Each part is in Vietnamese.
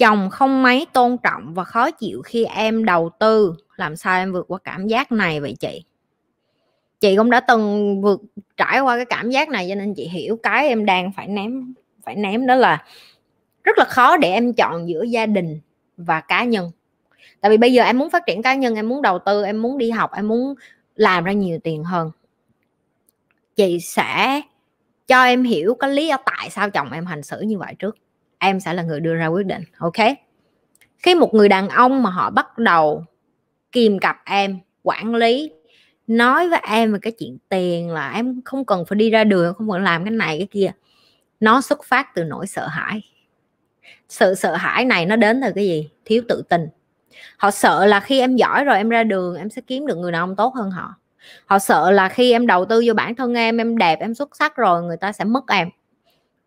chồng không mấy tôn trọng và khó chịu khi em đầu tư làm sao em vượt qua cảm giác này vậy chị chị cũng đã từng vượt trải qua cái cảm giác này cho nên chị hiểu cái em đang phải ném phải ném đó là rất là khó để em chọn giữa gia đình và cá nhân tại vì bây giờ em muốn phát triển cá nhân em muốn đầu tư em muốn đi học em muốn làm ra nhiều tiền hơn chị sẽ cho em hiểu cái lý do tại sao chồng em hành xử như vậy trước em sẽ là người đưa ra quyết định ok khi một người đàn ông mà họ bắt đầu kìm cặp em quản lý nói với em về cái chuyện tiền là em không cần phải đi ra đường không cần làm cái này cái kia nó xuất phát từ nỗi sợ hãi sự sợ hãi này nó đến từ cái gì thiếu tự tin họ sợ là khi em giỏi rồi em ra đường em sẽ kiếm được người đàn ông tốt hơn họ họ sợ là khi em đầu tư vô bản thân em em đẹp em xuất sắc rồi người ta sẽ mất em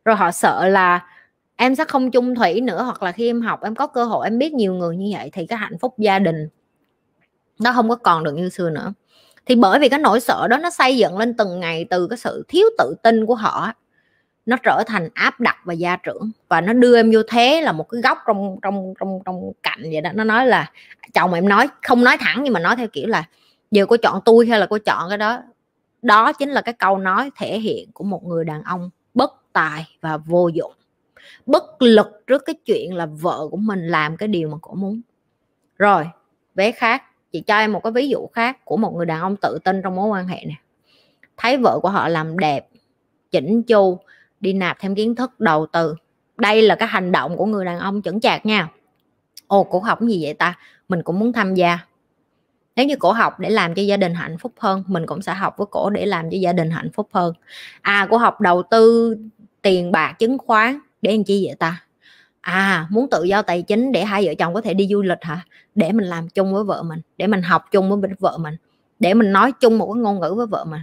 rồi họ sợ là em sẽ không chung thủy nữa hoặc là khi em học em có cơ hội em biết nhiều người như vậy thì cái hạnh phúc gia đình nó không có còn được như xưa nữa thì bởi vì cái nỗi sợ đó nó xây dựng lên từng ngày từ cái sự thiếu tự tin của họ nó trở thành áp đặt và gia trưởng và nó đưa em vô thế là một cái góc trong trong trong trong cạnh vậy đó nó nói là chồng em nói không nói thẳng nhưng mà nói theo kiểu là giờ cô chọn tôi hay là cô chọn cái đó đó chính là cái câu nói thể hiện của một người đàn ông bất tài và vô dụng bất lực trước cái chuyện là vợ của mình làm cái điều mà cổ muốn rồi vé khác chị cho em một cái ví dụ khác của một người đàn ông tự tin trong mối quan hệ nè thấy vợ của họ làm đẹp chỉnh chu đi nạp thêm kiến thức đầu tư đây là cái hành động của người đàn ông chuẩn chạc nha ồ cổ học gì vậy ta mình cũng muốn tham gia nếu như cổ học để làm cho gia đình hạnh phúc hơn mình cũng sẽ học với cổ để làm cho gia đình hạnh phúc hơn à cổ học đầu tư tiền bạc chứng khoán để làm chi vậy ta à muốn tự do tài chính để hai vợ chồng có thể đi du lịch hả để mình làm chung với vợ mình để mình học chung với vợ mình để mình nói chung một cái ngôn ngữ với vợ mình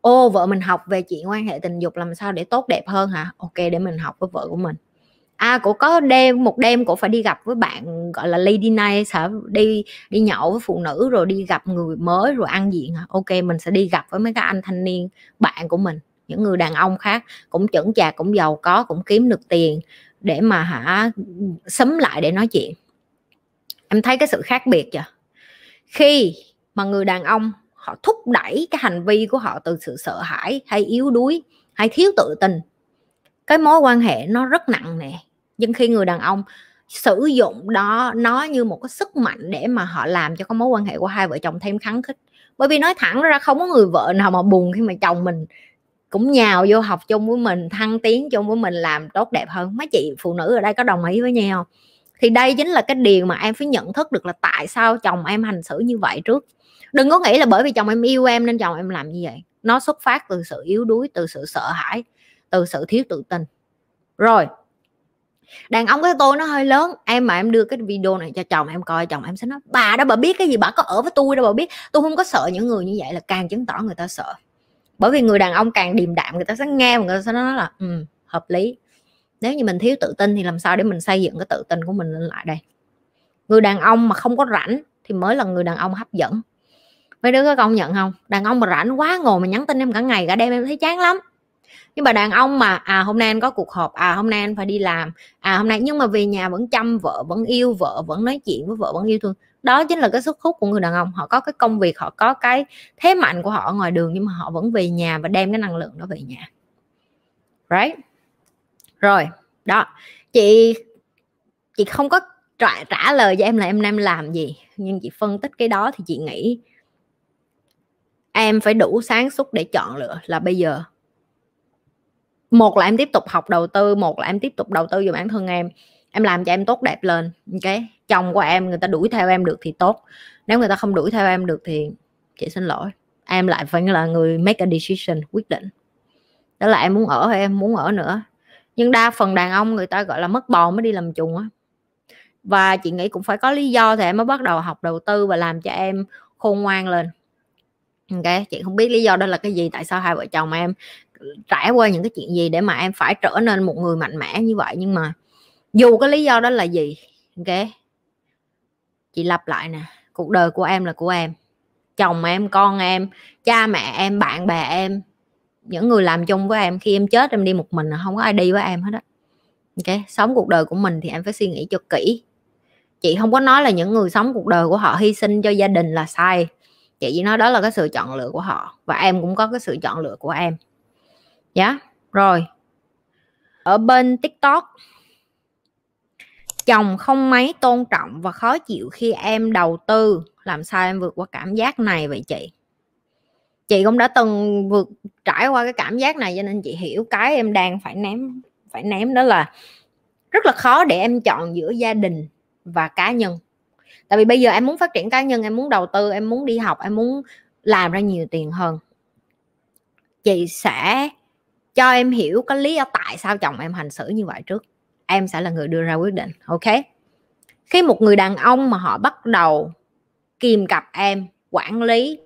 ô vợ mình học về chuyện quan hệ tình dục làm sao để tốt đẹp hơn hả ok để mình học với vợ của mình à cổ có đêm một đêm cổ phải đi gặp với bạn gọi là lady night hả đi đi nhậu với phụ nữ rồi đi gặp người mới rồi ăn diện hả ok mình sẽ đi gặp với mấy cái anh thanh niên bạn của mình những người đàn ông khác cũng chững chạc cũng giàu có cũng kiếm được tiền để mà hả sấm lại để nói chuyện em thấy cái sự khác biệt chưa khi mà người đàn ông họ thúc đẩy cái hành vi của họ từ sự sợ hãi hay yếu đuối hay thiếu tự tin cái mối quan hệ nó rất nặng nè nhưng khi người đàn ông sử dụng đó nó như một cái sức mạnh để mà họ làm cho cái mối quan hệ của hai vợ chồng thêm khắng khích bởi vì nói thẳng ra không có người vợ nào mà buồn khi mà chồng mình cũng nhào vô học chung với mình thăng tiến chung với mình làm tốt đẹp hơn mấy chị phụ nữ ở đây có đồng ý với nhau không? thì đây chính là cái điều mà em phải nhận thức được là tại sao chồng em hành xử như vậy trước đừng có nghĩ là bởi vì chồng em yêu em nên chồng em làm như vậy nó xuất phát từ sự yếu đuối từ sự sợ hãi từ sự thiếu tự tin rồi đàn ông cái tôi nó hơi lớn em mà em đưa cái video này cho chồng em coi chồng em sẽ nói bà đó bà biết cái gì bà có ở với tôi đâu bà biết tôi không có sợ những người như vậy là càng chứng tỏ người ta sợ bởi vì người đàn ông càng điềm đạm người ta sẽ nghe và người ta sẽ nói là ừ, hợp lý nếu như mình thiếu tự tin thì làm sao để mình xây dựng cái tự tin của mình lên lại đây người đàn ông mà không có rảnh thì mới là người đàn ông hấp dẫn mấy đứa có công nhận không đàn ông mà rảnh quá ngồi mà nhắn tin em cả ngày cả đêm em thấy chán lắm nhưng mà đàn ông mà à hôm nay anh có cuộc họp à hôm nay anh phải đi làm à hôm nay nhưng mà về nhà vẫn chăm vợ vẫn yêu vợ vẫn nói chuyện với vợ vẫn yêu thương đó chính là cái sức hút của người đàn ông họ có cái công việc họ có cái thế mạnh của họ ở ngoài đường nhưng mà họ vẫn về nhà và đem cái năng lượng đó về nhà right rồi đó chị chị không có trả, trả lời cho em là em em làm gì nhưng chị phân tích cái đó thì chị nghĩ em phải đủ sáng suốt để chọn lựa là bây giờ một là em tiếp tục học đầu tư một là em tiếp tục đầu tư vào bản thân em em làm cho em tốt đẹp lên ok chồng của em người ta đuổi theo em được thì tốt nếu người ta không đuổi theo em được thì chị xin lỗi em lại phải là người make a decision quyết định đó là em muốn ở hay em muốn ở nữa nhưng đa phần đàn ông người ta gọi là mất bò mới đi làm chuồng á và chị nghĩ cũng phải có lý do thì em mới bắt đầu học đầu tư và làm cho em khôn ngoan lên ok chị không biết lý do đó là cái gì tại sao hai vợ chồng em trải qua những cái chuyện gì để mà em phải trở nên một người mạnh mẽ như vậy nhưng mà dù cái lý do đó là gì ok chị lặp lại nè cuộc đời của em là của em chồng em con em cha mẹ em bạn bè em những người làm chung với em khi em chết em đi một mình là không có ai đi với em hết á ok sống cuộc đời của mình thì em phải suy nghĩ cho kỹ chị không có nói là những người sống cuộc đời của họ hy sinh cho gia đình là sai chị chỉ nói đó là cái sự chọn lựa của họ và em cũng có cái sự chọn lựa của em dạ yeah. rồi ở bên tiktok chồng không mấy tôn trọng và khó chịu khi em đầu tư làm sao em vượt qua cảm giác này vậy chị chị cũng đã từng vượt trải qua cái cảm giác này cho nên chị hiểu cái em đang phải ném phải ném đó là rất là khó để em chọn giữa gia đình và cá nhân tại vì bây giờ em muốn phát triển cá nhân em muốn đầu tư em muốn đi học em muốn làm ra nhiều tiền hơn chị sẽ cho em hiểu cái lý do tại sao chồng em hành xử như vậy trước em sẽ là người đưa ra quyết định ok khi một người đàn ông mà họ bắt đầu kìm cặp em quản lý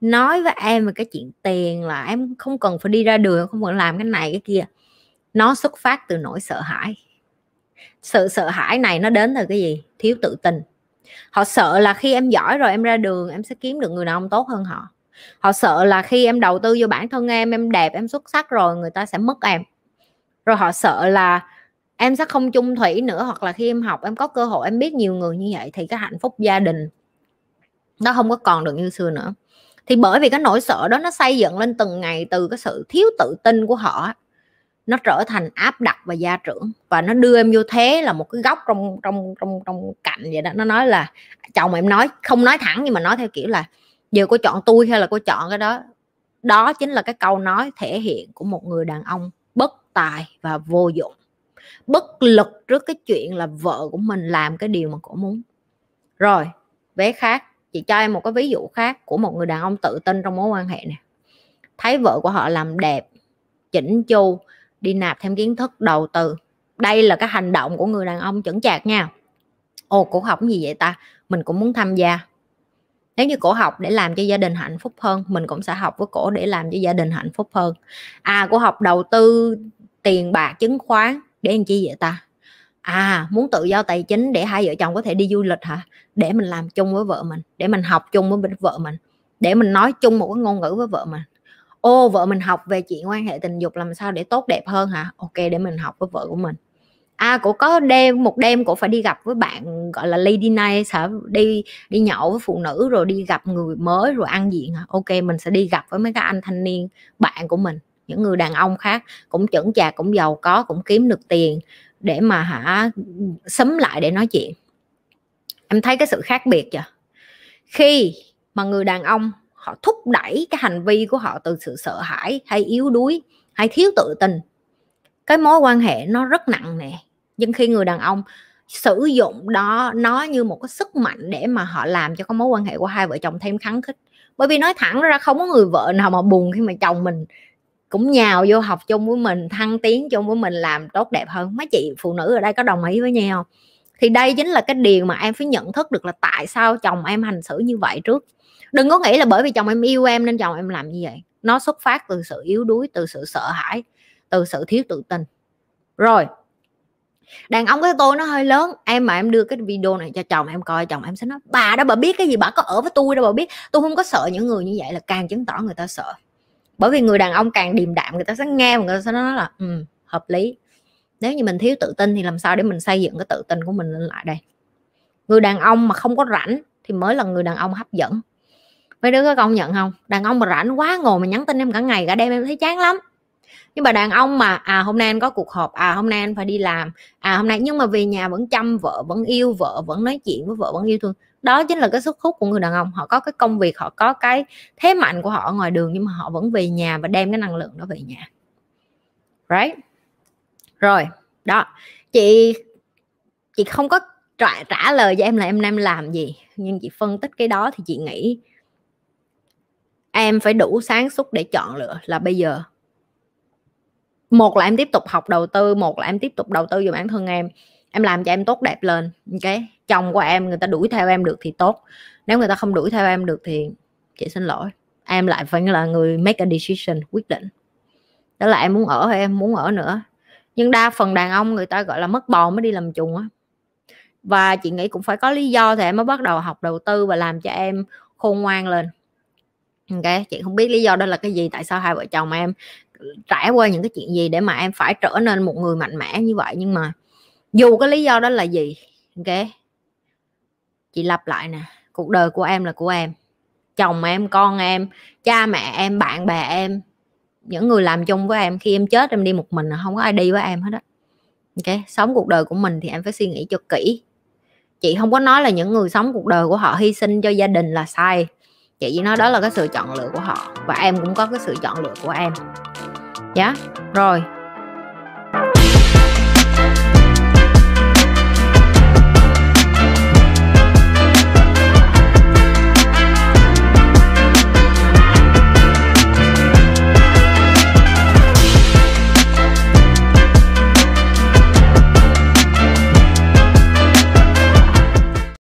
nói với em về cái chuyện tiền là em không cần phải đi ra đường không cần làm cái này cái kia nó xuất phát từ nỗi sợ hãi sự sợ hãi này nó đến từ cái gì thiếu tự tin họ sợ là khi em giỏi rồi em ra đường em sẽ kiếm được người đàn ông tốt hơn họ họ sợ là khi em đầu tư vô bản thân em em đẹp em xuất sắc rồi người ta sẽ mất em rồi họ sợ là em sẽ không chung thủy nữa hoặc là khi em học em có cơ hội em biết nhiều người như vậy thì cái hạnh phúc gia đình nó không có còn được như xưa nữa thì bởi vì cái nỗi sợ đó nó xây dựng lên từng ngày từ cái sự thiếu tự tin của họ nó trở thành áp đặt và gia trưởng và nó đưa em vô thế là một cái góc trong trong trong trong cạnh vậy đó nó nói là chồng em nói không nói thẳng nhưng mà nói theo kiểu là giờ cô chọn tôi hay là cô chọn cái đó đó chính là cái câu nói thể hiện của một người đàn ông bất tài và vô dụng bất lực trước cái chuyện là vợ của mình làm cái điều mà cổ muốn rồi vé khác chị cho em một cái ví dụ khác của một người đàn ông tự tin trong mối quan hệ nè thấy vợ của họ làm đẹp chỉnh chu đi nạp thêm kiến thức đầu tư đây là cái hành động của người đàn ông chuẩn chạc nha ồ cổ học gì vậy ta mình cũng muốn tham gia nếu như cổ học để làm cho gia đình hạnh phúc hơn mình cũng sẽ học với cổ để làm cho gia đình hạnh phúc hơn à cổ học đầu tư tiền bạc chứng khoán để làm chi vậy ta à muốn tự do tài chính để hai vợ chồng có thể đi du lịch hả để mình làm chung với vợ mình để mình học chung với vợ mình để mình nói chung một cái ngôn ngữ với vợ mình ô vợ mình học về chuyện quan hệ tình dục làm sao để tốt đẹp hơn hả ok để mình học với vợ của mình à cổ có đêm một đêm cổ phải đi gặp với bạn gọi là lady night hả đi đi nhậu với phụ nữ rồi đi gặp người mới rồi ăn diện hả ok mình sẽ đi gặp với mấy cái anh thanh niên bạn của mình những người đàn ông khác cũng chuẩn chạc cũng giàu có cũng kiếm được tiền để mà hả sấm lại để nói chuyện em thấy cái sự khác biệt chưa khi mà người đàn ông họ thúc đẩy cái hành vi của họ từ sự sợ hãi hay yếu đuối hay thiếu tự tin cái mối quan hệ nó rất nặng nề nhưng khi người đàn ông sử dụng đó nó như một cái sức mạnh để mà họ làm cho cái mối quan hệ của hai vợ chồng thêm khắng khích bởi vì nói thẳng ra không có người vợ nào mà buồn khi mà chồng mình cũng nhào vô học chung với mình thăng tiến chung với mình làm tốt đẹp hơn mấy chị phụ nữ ở đây có đồng ý với nhau không thì đây chính là cái điều mà em phải nhận thức được là tại sao chồng em hành xử như vậy trước đừng có nghĩ là bởi vì chồng em yêu em nên chồng em làm như vậy nó xuất phát từ sự yếu đuối từ sự sợ hãi từ sự thiếu tự tin rồi đàn ông cái tôi nó hơi lớn em mà em đưa cái video này cho chồng em coi chồng em sẽ nói bà đó bà biết cái gì bà có ở với tôi đâu bà biết tôi không có sợ những người như vậy là càng chứng tỏ người ta sợ bởi vì người đàn ông càng điềm đạm người ta sẽ nghe và người ta sẽ nói là ừ, hợp lý nếu như mình thiếu tự tin thì làm sao để mình xây dựng cái tự tin của mình lên lại đây người đàn ông mà không có rảnh thì mới là người đàn ông hấp dẫn mấy đứa có công nhận không đàn ông mà rảnh quá ngồi mà nhắn tin em cả ngày cả đêm em thấy chán lắm nhưng mà đàn ông mà à hôm nay anh có cuộc họp à hôm nay anh phải đi làm à hôm nay nhưng mà về nhà vẫn chăm vợ vẫn yêu vợ vẫn nói chuyện với vợ vẫn yêu thương đó chính là cái sức hút của người đàn ông họ có cái công việc họ có cái thế mạnh của họ ở ngoài đường nhưng mà họ vẫn về nhà và đem cái năng lượng đó về nhà right rồi đó chị chị không có trả, trả lời cho em là em nam làm gì nhưng chị phân tích cái đó thì chị nghĩ em phải đủ sáng suốt để chọn lựa là bây giờ một là em tiếp tục học đầu tư một là em tiếp tục đầu tư vào bản thân em em làm cho em tốt đẹp lên cái chồng của em người ta đuổi theo em được thì tốt nếu người ta không đuổi theo em được thì chị xin lỗi em lại phải là người make a decision quyết định đó là em muốn ở hay em muốn ở nữa nhưng đa phần đàn ông người ta gọi là mất bò mới đi làm chung á và chị nghĩ cũng phải có lý do thì em mới bắt đầu học đầu tư và làm cho em khôn ngoan lên ok chị không biết lý do đó là cái gì tại sao hai vợ chồng em trải qua những cái chuyện gì để mà em phải trở nên một người mạnh mẽ như vậy nhưng mà dù cái lý do đó là gì ok chị lặp lại nè cuộc đời của em là của em chồng em con em cha mẹ em bạn bè em những người làm chung với em khi em chết em đi một mình không có ai đi với em hết á ok sống cuộc đời của mình thì em phải suy nghĩ cho kỹ chị không có nói là những người sống cuộc đời của họ hy sinh cho gia đình là sai chị chỉ nói đó là cái sự chọn lựa của họ và em cũng có cái sự chọn lựa của em dạ yeah. rồi